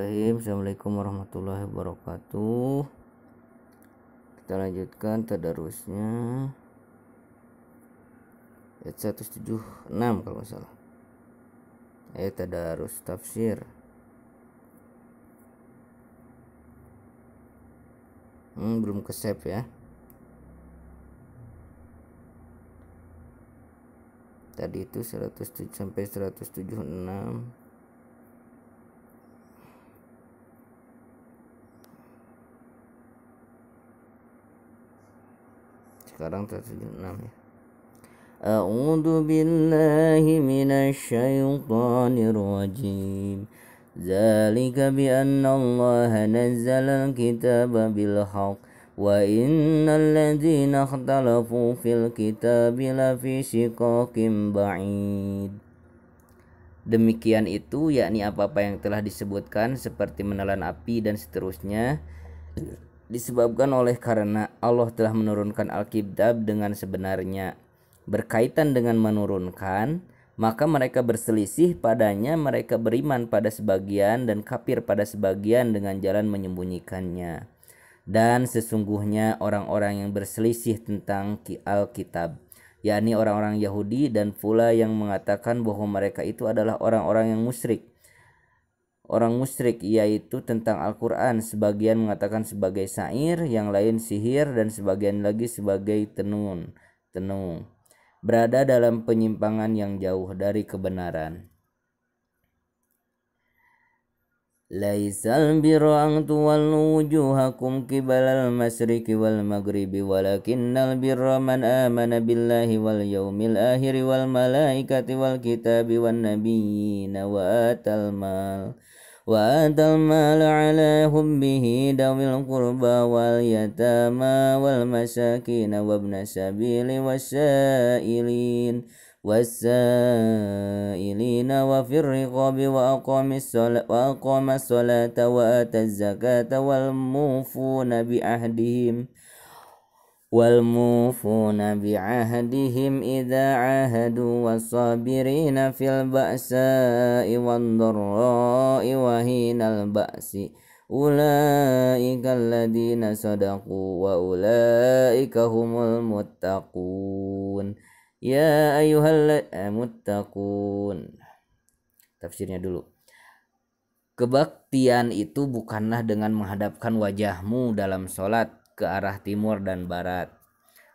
Assalamualaikum warahmatullahi wabarakatuh kita lanjutkan tadarusnya ayat 176 kalau salah ayat tadarus tafsir hmm, belum kesep ya tadi itu 107 sampai 176 sekarang 176 ya أعوذ بالله من الشيطان الرجيم ذلك بأن الله نزل الكتاب بالحق وإن الذين اختلفوا في الكتاب fi شقاق ba'id. Demikian itu yakni apa-apa yang telah disebutkan seperti menelan api dan seterusnya disebabkan oleh karena Allah telah menurunkan al Alkitab dengan sebenarnya berkaitan dengan menurunkan maka mereka berselisih padanya mereka beriman pada sebagian dan kafir pada sebagian dengan jalan menyembunyikannya dan sesungguhnya orang-orang yang berselisih tentang Alkitab yakni orang-orang Yahudi dan pula yang mengatakan bahwa mereka itu adalah orang-orang yang musyrik orang musyrik yaitu tentang Al-Qur'an sebagian mengatakan sebagai syair yang lain sihir dan sebagian lagi sebagai tenun tenung berada dalam penyimpangan yang jauh dari kebenaran Laisal birra an tuwallu wujuhakum qibalal masyriqi wal maghribi walakinnal birra man amana billahi wal yaumil akhir wal malaikati wal kitabi wan nabiyyi wa atal mal وآتى المال على حبه ذوي القربى واليتامى والمساكين وابن السبيل والسائلين والسائلين وفي الرقاب وأقام الصلاة, وأقام الصلاة وآتى الزكاة والموفون بعهدهم والموفون بعهدهم إذا عاهدوا والصابرين في البأساء والضراء وهين البأس أولئك الذين صدقوا وأولئك هم المتقون يا أيها المتقون tafsirnya dulu Kebaktian itu bukanlah dengan menghadapkan wajahmu dalam sholat ke arah timur dan barat.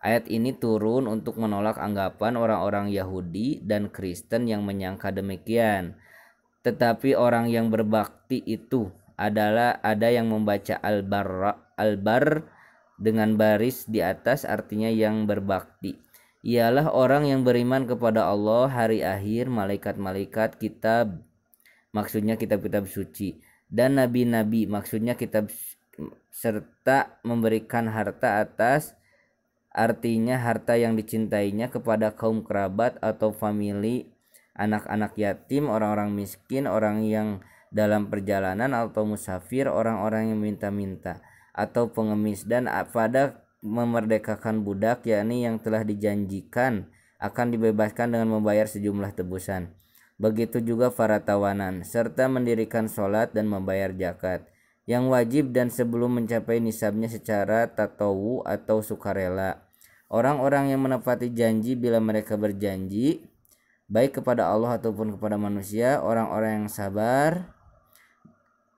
Ayat ini turun untuk menolak anggapan orang-orang Yahudi dan Kristen yang menyangka demikian. Tetapi orang yang berbakti itu adalah ada yang membaca al bar Al-Bar dengan baris di atas artinya yang berbakti. Ialah orang yang beriman kepada Allah, hari akhir, malaikat-malaikat, kitab maksudnya kitab-kitab suci dan nabi-nabi maksudnya kitab serta memberikan harta atas artinya harta yang dicintainya kepada kaum kerabat atau famili, anak-anak yatim, orang-orang miskin, orang yang dalam perjalanan atau musafir, orang-orang yang minta-minta atau pengemis dan pada memerdekakan budak yakni yang telah dijanjikan akan dibebaskan dengan membayar sejumlah tebusan. Begitu juga para tawanan serta mendirikan sholat dan membayar zakat yang wajib dan sebelum mencapai nisabnya secara tatowu atau sukarela. Orang-orang yang menepati janji bila mereka berjanji baik kepada Allah ataupun kepada manusia, orang-orang yang sabar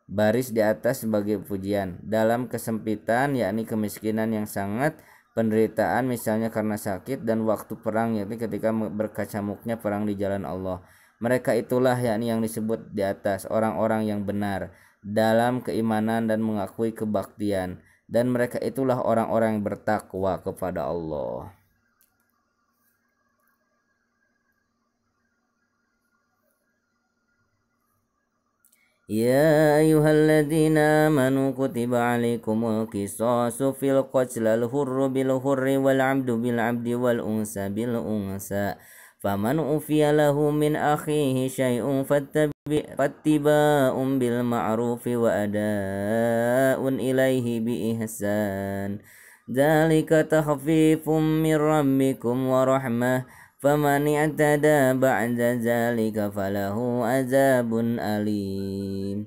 baris di atas sebagai pujian dalam kesempitan yakni kemiskinan yang sangat penderitaan misalnya karena sakit dan waktu perang yakni ketika berkacamuknya perang di jalan Allah mereka itulah yakni yang disebut di atas orang-orang yang benar dalam keimanan dan mengakui kebaktian dan mereka itulah orang-orang yang bertakwa kepada Allah. يا أيها الذين آمنوا كتب عليكم القصاص في القتل الحر بالحر والعبد بالعبد والأنثى بالأنثى فمن أوفي له من أخيه شيء فاتباء بالمعروف وأداء إليه بإحسان ذلك تخفيف من ربكم ورحمة فمن اعتدى بعد ذلك فله عذاب أليم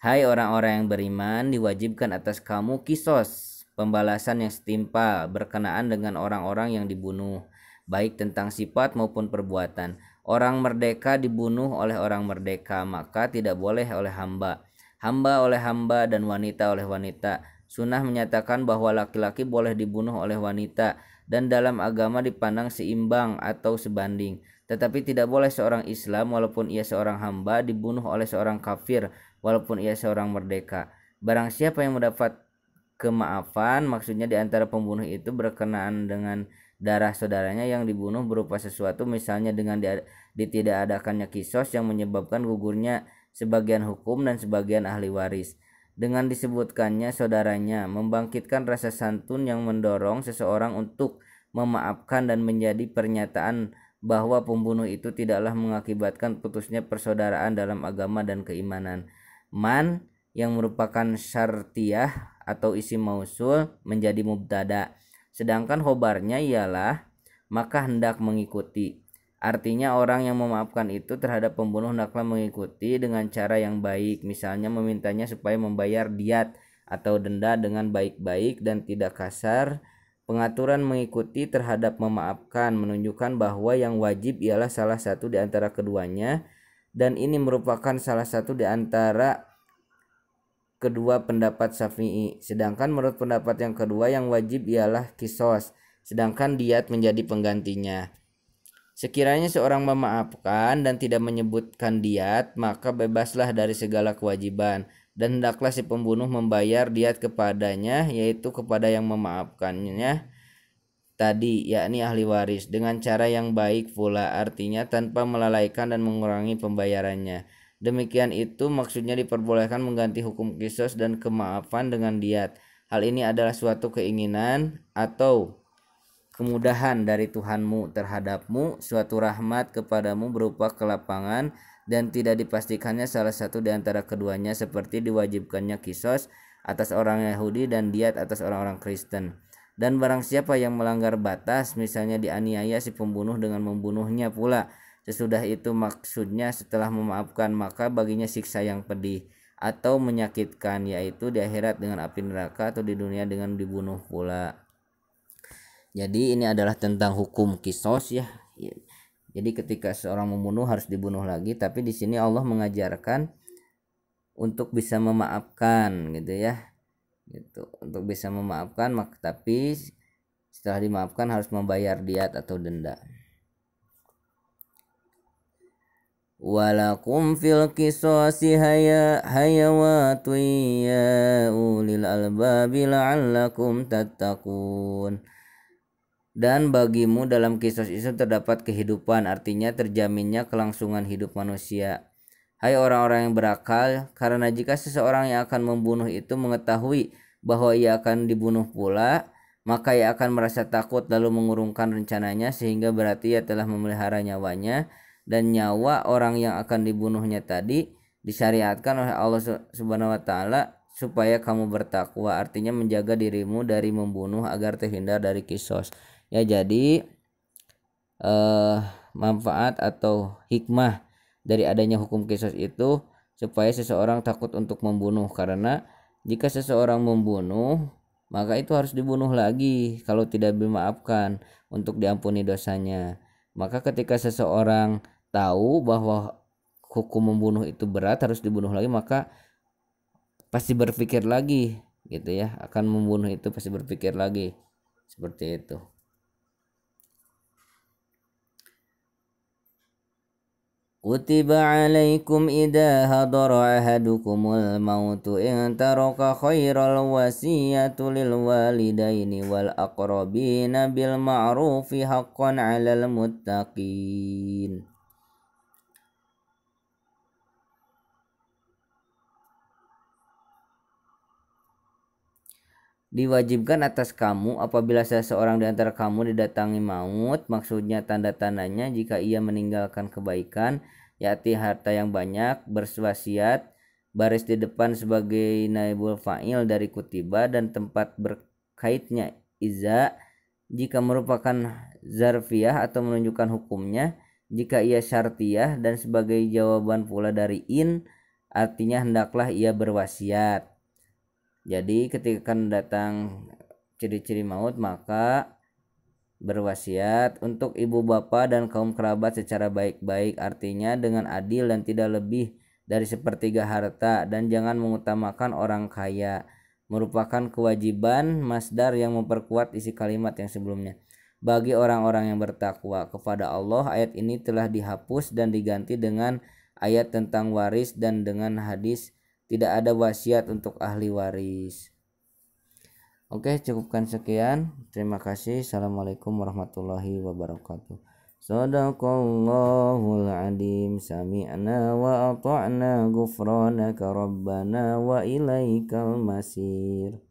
Hai orang-orang yang beriman, diwajibkan atas kamu kisos, pembalasan yang setimpal berkenaan dengan orang-orang yang dibunuh baik tentang sifat maupun perbuatan. Orang merdeka dibunuh oleh orang merdeka, maka tidak boleh oleh hamba. Hamba oleh hamba dan wanita oleh wanita. Sunnah menyatakan bahwa laki-laki boleh dibunuh oleh wanita dan dalam agama dipandang seimbang atau sebanding. Tetapi tidak boleh seorang Islam walaupun ia seorang hamba dibunuh oleh seorang kafir walaupun ia seorang merdeka. Barang siapa yang mendapat kemaafan maksudnya di antara pembunuh itu berkenaan dengan darah saudaranya yang dibunuh berupa sesuatu misalnya dengan tidak adakannya kisos yang menyebabkan gugurnya sebagian hukum dan sebagian ahli waris. Dengan disebutkannya saudaranya membangkitkan rasa santun yang mendorong seseorang untuk memaafkan dan menjadi pernyataan bahwa pembunuh itu tidaklah mengakibatkan putusnya persaudaraan dalam agama dan keimanan. Man yang merupakan syartiyah atau isi mausul menjadi mubtada' Sedangkan hobarnya ialah maka hendak mengikuti. Artinya orang yang memaafkan itu terhadap pembunuh hendaklah mengikuti dengan cara yang baik, misalnya memintanya supaya membayar diat atau denda dengan baik-baik dan tidak kasar. Pengaturan mengikuti terhadap memaafkan menunjukkan bahwa yang wajib ialah salah satu di antara keduanya dan ini merupakan salah satu di antara kedua pendapat Syafi'i. Sedangkan menurut pendapat yang kedua yang wajib ialah kisos, sedangkan diat menjadi penggantinya. Sekiranya seorang memaafkan dan tidak menyebutkan diat, maka bebaslah dari segala kewajiban dan hendaklah si pembunuh membayar diat kepadanya yaitu kepada yang memaafkannya tadi yakni ahli waris dengan cara yang baik pula artinya tanpa melalaikan dan mengurangi pembayarannya. Demikian itu maksudnya diperbolehkan mengganti hukum kisos dan kemaafan dengan diat. Hal ini adalah suatu keinginan atau kemudahan dari Tuhanmu terhadapmu, suatu rahmat kepadamu berupa kelapangan dan tidak dipastikannya salah satu di antara keduanya seperti diwajibkannya kisos atas orang Yahudi dan diat atas orang-orang Kristen. Dan barang siapa yang melanggar batas, misalnya dianiaya si pembunuh dengan membunuhnya pula, Sesudah itu maksudnya setelah memaafkan maka baginya siksa yang pedih atau menyakitkan yaitu di akhirat dengan api neraka atau di dunia dengan dibunuh pula. Jadi ini adalah tentang hukum kisos ya. Jadi ketika seorang membunuh harus dibunuh lagi tapi di sini Allah mengajarkan untuk bisa memaafkan gitu ya. Gitu. Untuk bisa memaafkan tapi setelah dimaafkan harus membayar diat atau denda. Walakum fil kisasi haya hayawatu ya ulil albabi la'allakum tattaqun. Dan bagimu dalam kisos itu terdapat kehidupan, artinya terjaminnya kelangsungan hidup manusia. Hai orang-orang yang berakal, karena jika seseorang yang akan membunuh itu mengetahui bahwa ia akan dibunuh pula, maka ia akan merasa takut lalu mengurungkan rencananya sehingga berarti ia telah memelihara nyawanya dan nyawa orang yang akan dibunuhnya tadi disyariatkan oleh Allah Subhanahu wa taala supaya kamu bertakwa artinya menjaga dirimu dari membunuh agar terhindar dari kisos ya jadi eh, manfaat atau hikmah dari adanya hukum kisos itu supaya seseorang takut untuk membunuh karena jika seseorang membunuh maka itu harus dibunuh lagi kalau tidak dimaafkan untuk diampuni dosanya maka ketika seseorang tahu bahwa hukum membunuh itu berat harus dibunuh lagi maka pasti berpikir lagi gitu ya akan membunuh itu pasti berpikir lagi seperti itu hadara ahadukumul mautu in taraka khairal wasiyatu lil walidaini wal aqrabina bil ma'rufi haqqan alal muttaqin. diwajibkan atas kamu apabila seseorang di antara kamu didatangi maut maksudnya tanda-tandanya jika ia meninggalkan kebaikan yaitu harta yang banyak berwasiat, baris di depan sebagai naibul fa'il dari kutiba dan tempat berkaitnya iza jika merupakan zarfiyah atau menunjukkan hukumnya jika ia syartiyah dan sebagai jawaban pula dari in artinya hendaklah ia berwasiat jadi ketika kan datang ciri-ciri maut maka berwasiat untuk ibu bapa dan kaum kerabat secara baik-baik artinya dengan adil dan tidak lebih dari sepertiga harta dan jangan mengutamakan orang kaya merupakan kewajiban masdar yang memperkuat isi kalimat yang sebelumnya bagi orang-orang yang bertakwa kepada Allah ayat ini telah dihapus dan diganti dengan ayat tentang waris dan dengan hadis tidak ada wasiat untuk ahli waris. Oke, cukupkan sekian. Terima kasih. Assalamualaikum warahmatullahi wabarakatuh. Sadaqallahul adim sami'na wa ata'na gufranaka rabbana wa ilaikal masir.